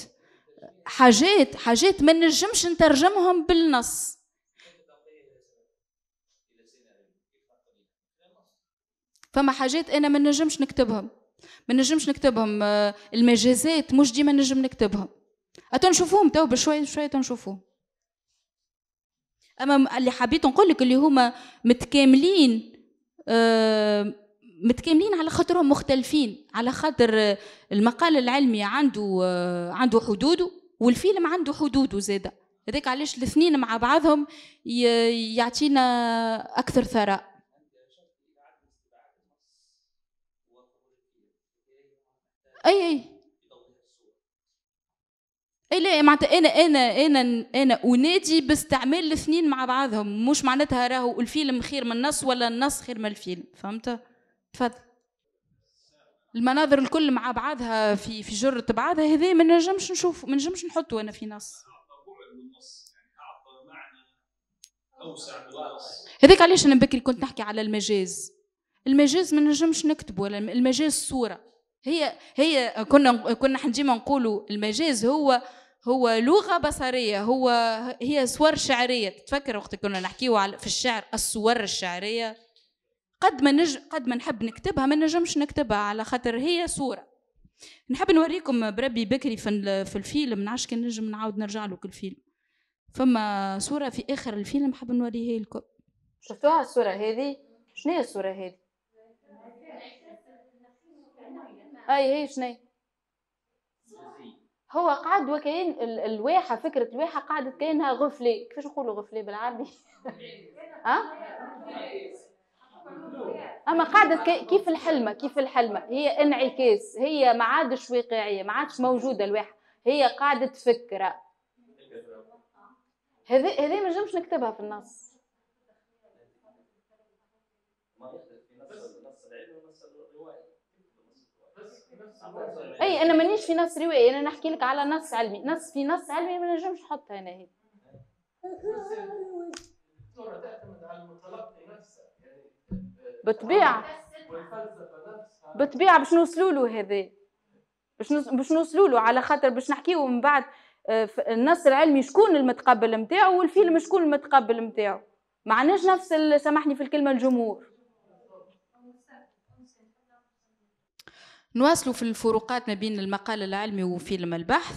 حاجات حاجات ما نجمش نترجمهم بالنص فما حاجات انا ما نجمش نكتبهم ما نجمش نكتبهم آه، المجازات مش ديما نجم نكتبهم اتنشوفوهم تو بشوي شويه تنشوفوهم اما اللي حبيت نقول لك اللي هما متكاملين آه متكاملين على خاطرهم مختلفين على خاطر آه، المقال العلمي عنده آه عنده حدوده والفيلم عنده حدوده زاده هذاك علاش الاثنين مع بعضهم يعطينا اكثر ثراء اي اي اي لا معناتها انا انا انا انا انادي باستعمال الاثنين مع بعضهم مش معناتها راهو الفيلم خير من النص ولا النص خير من الفيلم فهمت تفضل المناظر الكل مع بعضها في في جرة بعضها هذا ما نجمش نشوف ما نجمش نحطه انا في نص هذاك علاش انا بكري كنت نحكي على المجاز المجاز ما نجمش نكتبه المجاز صوره هي هي كنا كنا حنجيما نقولوا المجاز هو هو لغه بصريه هو هي صور شعريه تفكر وقت كنا نحكيو في الشعر الصور الشعريه قد ما نج... قد ما نحب نكتبها ما نجمش نكتبها على خاطر هي صوره نحب نوريكم بربي بكري في, في الفيلم نعش كان نجم نعاود نرجع له كل فيلم فما صوره في اخر الفيلم حاب نوريها لكم شفتوها الصوره هذه شنو هي الصوره هذه اي هي شنو هو قعد وكاين الواحه فكره الواحه قعدت كانها غفلة كيفاش نقولوا غفلة بالعربي (laughs) ها اما قعدت كيف الحلمه كيف الحلمه هي انعكاس هي ما عادش واقعيه ما عادش موجوده الواحه هي قاعده فكره هذه هذه ما نجمش نكتبها في النص اي انا مانيش في نص روايه انا نحكي لك على نص علمي نص في نص علمي ما نجمش نحط هنا هي بالطبيعه بالطبيعه باش نوصلوا له هذا باش باش نوصلوا له على خاطر باش نحكيو من بعد آه، النص العلمي شكون المتقبل نتاعو والفيلم شكون المتقبل نتاعو معناش نفس سامحني في الكلمه الجمهور نواصلوا في الفروقات ما بين المقال العلمي وفيلم البحث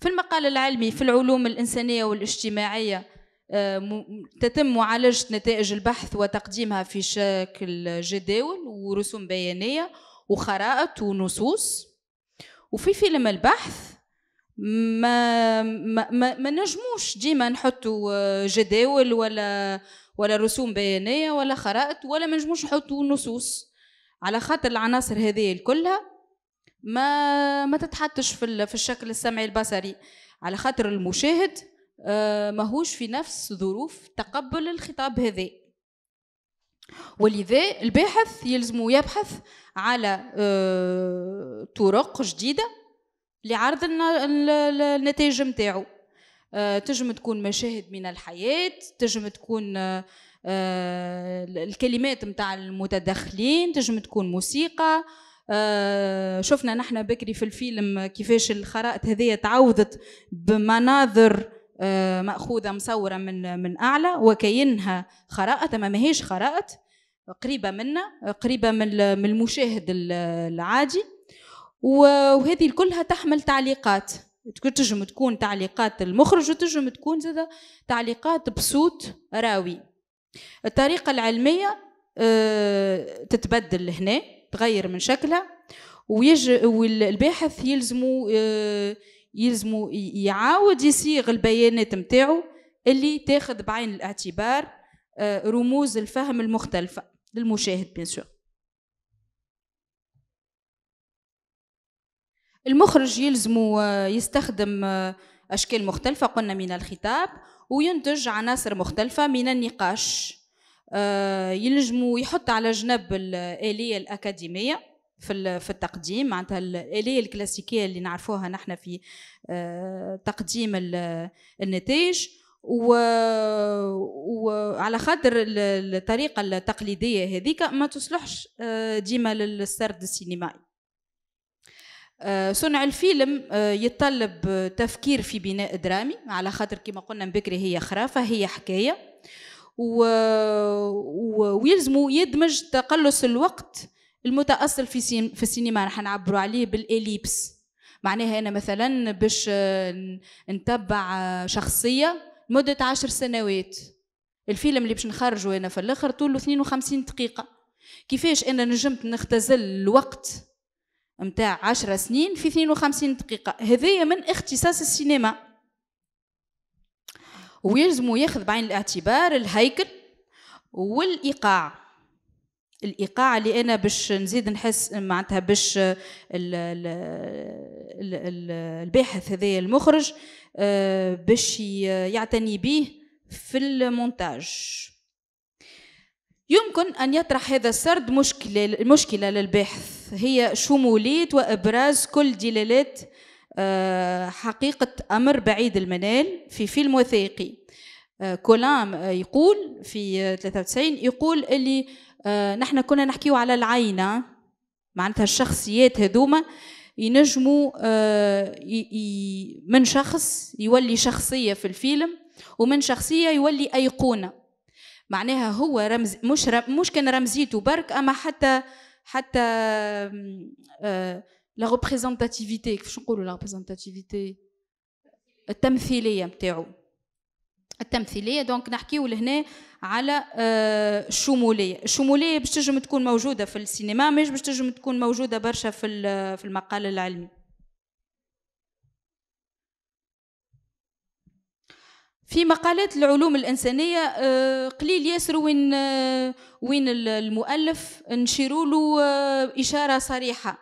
في المقال العلمي في العلوم الإنسانية والاجتماعية آه، تتم معالجة نتائج البحث وتقديمها في شكل جداول ورسوم بيانية وخرائط ونصوص وفي فيلم البحث ما ما ما, ما نجموش ديما نحطوا آه، جداول ولا ولا رسوم بيانيه ولا خرائط ولا ما نجموش نحطوا نصوص على خاطر العناصر هذه الكلها ما ما تتحطش في, في الشكل السمعي البصري على خاطر المشاهد آه، ماهوش في نفس ظروف تقبل الخطاب هذا ولذا الباحث يلزم يبحث على آه، طرق جديدة لعرض النتائج متاعو آه، تجم تكون مشاهد من الحياة تجم تكون آه، الكلمات نتاع المتدخلين تجم تكون موسيقى آه شفنا نحن بكري في الفيلم كيفاش الخرائط هذه تعوضت بمناظر آه مأخوذة مصورة من من أعلى وكأنها خرائط ما ماهيش خرائط قريبة منا قريبة من المشاهد العادي وهذه كلها تحمل تعليقات تنجم تكون تعليقات المخرج وتنجم تكون زادة تعليقات بصوت راوي الطريقة العلمية آه، تتبدل هنا تغير من شكلها ويج والباحث يلزمو آه، يلزمو يعاود يصيغ البيانات نتاعو اللي تاخذ بعين الاعتبار آه، رموز الفهم المختلفة للمشاهد بيان سور المخرج يلزمو يستخدم أشكال مختلفة قلنا من الخطاب وينتج عناصر مختلفة من النقاش آه، يلجموا يحط على جنب الآلية الأكاديمية في في التقديم معناتها الآلية الكلاسيكية اللي نعرفوها نحن في آه، تقديم النتائج وعلى خاطر الطريقة التقليدية هذيك ما تصلحش آه، ديما للسرد السينمائي آه، صنع الفيلم آه، يتطلب تفكير في بناء درامي على خاطر كما قلنا من بكري هي خرافه هي حكايه و... و... ويلزموا يدمج تقلص الوقت المتاصل في سين... في السينما راح نعبروا عليه بالاليبس معناها انا مثلا باش نتبع شخصيه مده عشر سنوات الفيلم اللي باش نخرجه انا في الاخر طوله 52 دقيقه كيفاش انا نجمت نختزل الوقت نتاع 10 سنين في 52 دقيقة هذايا من اختصاص السينما ويلزم ياخذ بعين الاعتبار الهيكل والإيقاع الإيقاع اللي أنا باش نزيد نحس معناتها باش الباحث هذايا المخرج آه، باش يعتني به في المونتاج يمكن أن يطرح هذا السرد مشكلة, مشكلة للباحث هي شمولية وإبراز كل دلالات آه، حقيقة أمر بعيد المنال في فيلم وثائقي آه، كولام آه، يقول في 93 يقول اللي نحن كنا نحكيو على العينة معناتها الشخصيات هذوما ينجموا من شخص يولي شخصية في الفيلم ومن شخصية يولي أيقونة معناها هو رمز مش رم مش كان رمزيته برك اما حتى حتى لا آه، ريبريزونتاتيفيتي كيفاش نقولوا لا ريبريزونتاتيفيتي التمثيليه نتاعو التمثيليه دونك نحكيو لهنا على آه، الشموليه الشموليه باش تنجم تكون موجوده في السينما مش باش تنجم تكون موجوده برشا في في المقال العلمي في مقالات العلوم الانسانيه آه، قليل ياسر وين آه، وين المؤلف نشيروا له آه، اشاره صريحه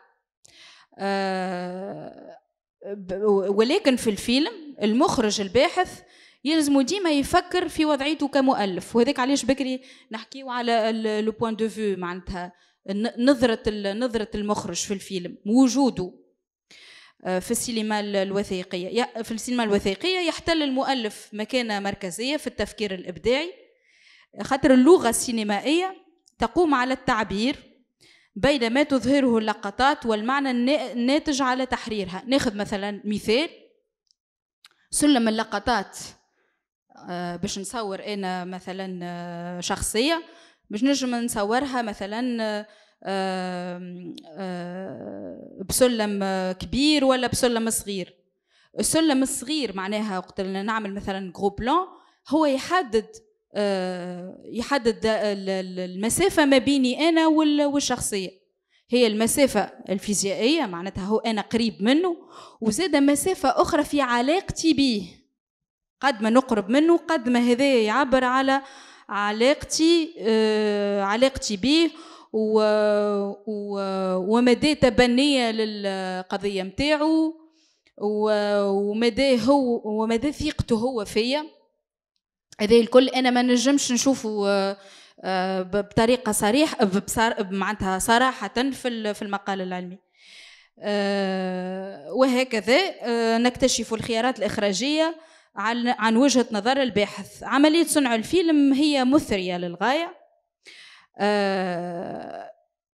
ولكن في الفيلم المخرج الباحث يلزمو ديما يفكر في وضعيته كمؤلف وهذاك علاش بكري نحكيو على لو بوان دو فيو معناتها نظره نظره المخرج في الفيلم وجوده آه، في السينما الوثائقية في السينما الوثائقية يحتل المؤلف مكانة مركزية في التفكير الإبداعي خاطر اللغة السينمائية تقوم على التعبير بين ما تظهره اللقطات والمعنى الناتج على تحريرها ناخذ مثلا مثال سلم اللقطات آه، باش نصور انا مثلا آه، شخصيه باش نجم نصورها مثلا بسلم كبير ولا بسلم صغير السلم الصغير معناها وقت نعمل مثلا جرو بلان هو يحدد آه، يحدد المسافة ما بيني أنا والشخصية هي المسافة الفيزيائية معناتها هو أنا قريب منه وزاد مسافة أخرى في علاقتي به قد ما نقرب منه قد ما هذا يعبر على علاقتي آه، علاقتي به و... و... ومدى تبنية للقضية متاعو و... ومدى هو ومدى ثقته هو فيا هذا الكل أنا ما نجمش نشوفه آه، بطريقة صريحة بصار... معناتها صراحة في في المقال العلمي آه، وهكذا آه، نكتشف الخيارات الإخراجية عن وجهة نظر الباحث عملية صنع الفيلم هي مثرية للغاية آه،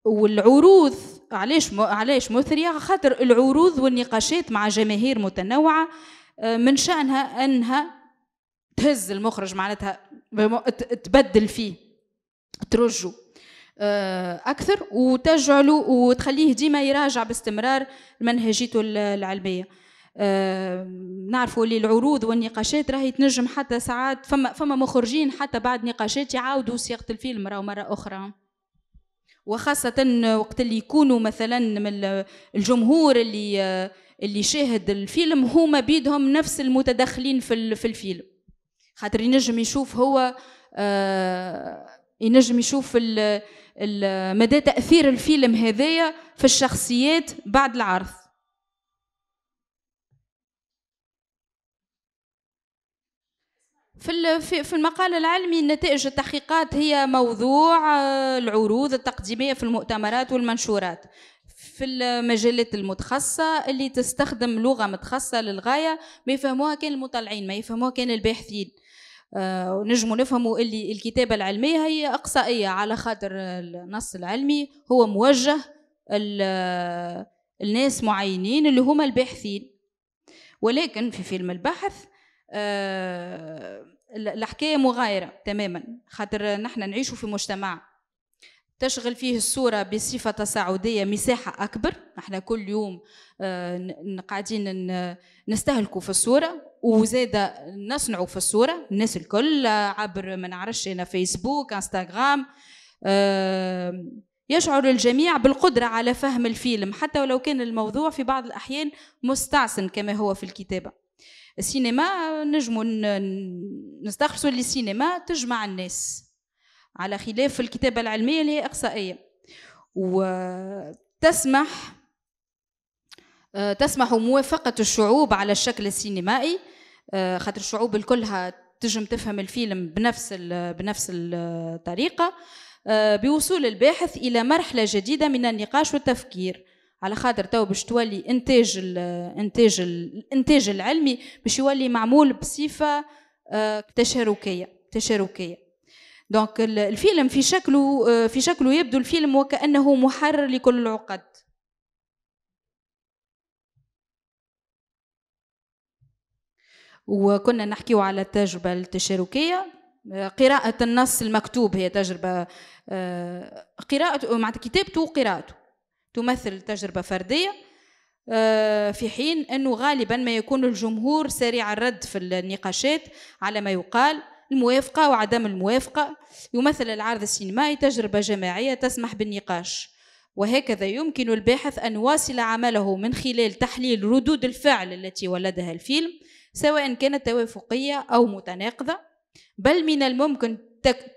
والعروض علاش علاش مثريه خاطر العروض والنقاشات مع جماهير متنوعه آه، من شانها انها تهز المخرج معناتها تبدل فيه ترجو آه، اكثر وتجعله وتخليه ديما يراجع باستمرار منهجيته العلميه نعرفوا اللي العروض والنقاشات راهي تنجم حتى ساعات فما فما مخرجين حتى بعد نقاشات يعاودوا صياغه الفيلم راهو مره اخرى وخاصة وقت اللي يكونوا مثلا من الجمهور اللي آه، اللي شاهد الفيلم هما بيدهم نفس المتدخلين في في الفيلم خاطر ينجم يشوف هو آه، ينجم يشوف مدى تأثير الفيلم هذايا في الشخصيات بعد العرض في في المقال العلمي نتائج التحقيقات هي موضوع آه، العروض التقديمية في المؤتمرات والمنشورات في المجالات المتخصصة اللي تستخدم لغة متخصصة للغاية ما يفهموها كان المطلعين ما يفهموها كان الباحثين آه، نجم نفهموا اللي الكتابة العلمية هي أقصائية على خاطر النص العلمي هو موجه الناس معينين اللي هما الباحثين ولكن في فيلم البحث آه الحكايه مغايره تماما خاطر نحن نعيش في مجتمع تشغل فيه الصوره بصفه تصاعديه مساحه اكبر نحن كل يوم آه، قاعدين نستهلكوا في الصوره وزاد نصنعوا في الصوره الناس الكل آه، عبر من نعرفش انا فيسبوك انستغرام آه، يشعر الجميع بالقدرة على فهم الفيلم حتى ولو كان الموضوع في بعض الأحيان مستعصن كما هو في الكتابة السينما نجمو نستخلصوا اللي السينما تجمع الناس على خلاف الكتابة العلمية اللي هي إقصائية وتسمح آه، تسمح موافقة الشعوب على الشكل السينمائي آه، خاطر الشعوب الكلها تجم تفهم الفيلم بنفس بنفس الطريقة آه، بوصول الباحث إلى مرحلة جديدة من النقاش والتفكير على خاطر تو باش تولي انتاج ال انتاج الانتاج العلمي باش يولي معمول بصفه آه، تشاركيه تشاركيه دونك الفيلم في شكله آه، في شكله يبدو الفيلم وكانه محرر لكل العقد وكنا نحكيو على التجربه التشاركيه قراءة النص المكتوب هي تجربة آه، قراءة مع كتابته وقراءته تمثل تجربة فردية آه، في حين أنه غالبا ما يكون الجمهور سريع الرد في النقاشات على ما يقال الموافقة وعدم الموافقة يمثل العرض السينمائي تجربة جماعية تسمح بالنقاش وهكذا يمكن الباحث أن يواصل عمله من خلال تحليل ردود الفعل التي ولدها الفيلم سواء كانت توافقية أو متناقضة بل من الممكن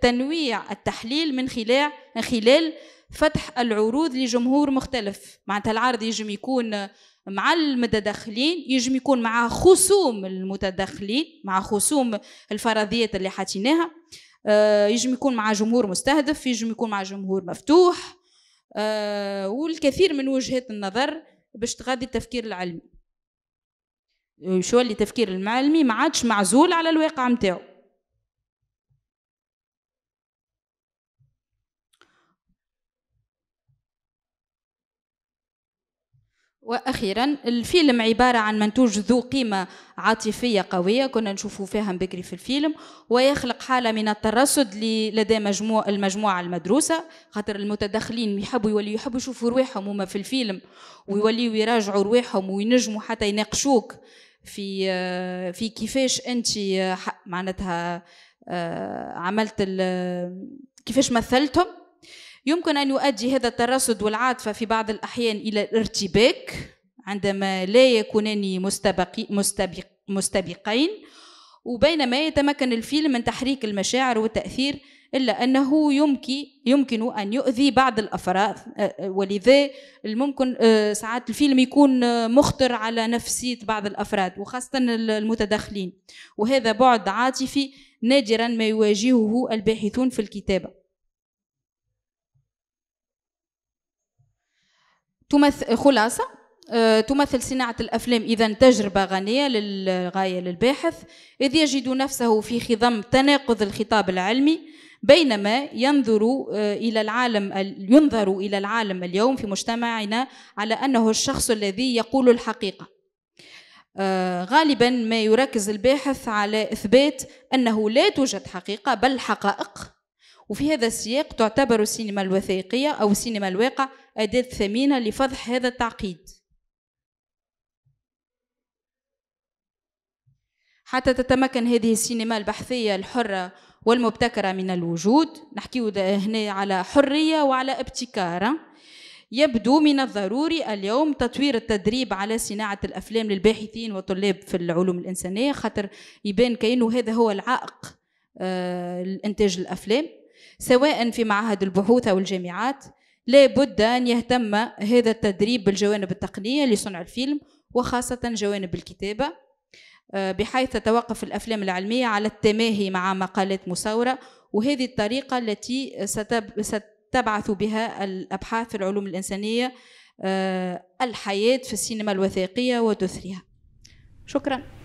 تنويع التحليل من خلال, خلال فتح العروض لجمهور مختلف معناتها العرض يجم يكون مع المتدخلين يجم يكون مع خصوم المتدخلين مع خصوم الفرضيات اللي حاتيناها آه، يجم يكون مع جمهور مستهدف يجم يكون مع جمهور مفتوح آه، والكثير من وجهات النظر باش تغذي التفكير العلمي شو اللي التفكير المعلمي ما عادش معزول على الواقع متاعو واخيرا الفيلم عباره عن منتوج ذو قيمه عاطفيه قويه كنا نشوفوا فيها بكري في الفيلم ويخلق حاله من الترصد لدى مجموع المجموعه المدروسه خاطر المتدخلين يحبوا يوليوا يحبوا يشوفوا رواحهم هما في الفيلم ويوليوا يراجعوا رواحهم وينجموا حتى يناقشوك في آه، في كيفاش انت آه، معناتها آه، عملت كيفاش مثلتهم يمكن أن يؤدي هذا الترصد والعاطفة في بعض الأحيان إلى الارتباك عندما لا يكونان مستبقي مستبق مستبقين وبينما يتمكن الفيلم من تحريك المشاعر والتأثير إلا أنه يمكن يمكن أن يؤذي بعض الأفراد ولذا الممكن ساعات الفيلم يكون مخطر على نفسية بعض الأفراد وخاصة المتدخلين وهذا بعد عاطفي نادرا ما يواجهه الباحثون في الكتابة تمثل خلاصة آه، تمثل صناعة الأفلام إذا تجربة غنية للغاية للباحث إذ يجد نفسه في خضم تناقض الخطاب العلمي بينما ينظر آه، إلى العالم ينظر إلى العالم اليوم في مجتمعنا على أنه الشخص الذي يقول الحقيقة آه، غالبا ما يركز الباحث على إثبات أنه لا توجد حقيقة بل حقائق وفي هذا السياق تعتبر السينما الوثائقية أو السينما الواقع أداة ثمينة لفضح هذا التعقيد حتى تتمكن هذه السينما البحثية الحرة والمبتكرة من الوجود نحكي هنا على حرية وعلى ابتكار يبدو من الضروري اليوم تطوير التدريب على صناعة الأفلام للباحثين وطلاب في العلوم الإنسانية خاطر يبان كأنه هذا هو العائق آه، لإنتاج الأفلام سواء في معاهد البحوث أو الجامعات لابد أن يهتم هذا التدريب بالجوانب التقنية لصنع الفيلم وخاصة جوانب الكتابة آه، بحيث تتوقف الأفلام العلمية على التماهي مع مقالات مصورة وهذه الطريقة التي ستبعث بها الأبحاث في العلوم الإنسانية آه، الحياة في السينما الوثائقية وتثريها شكراً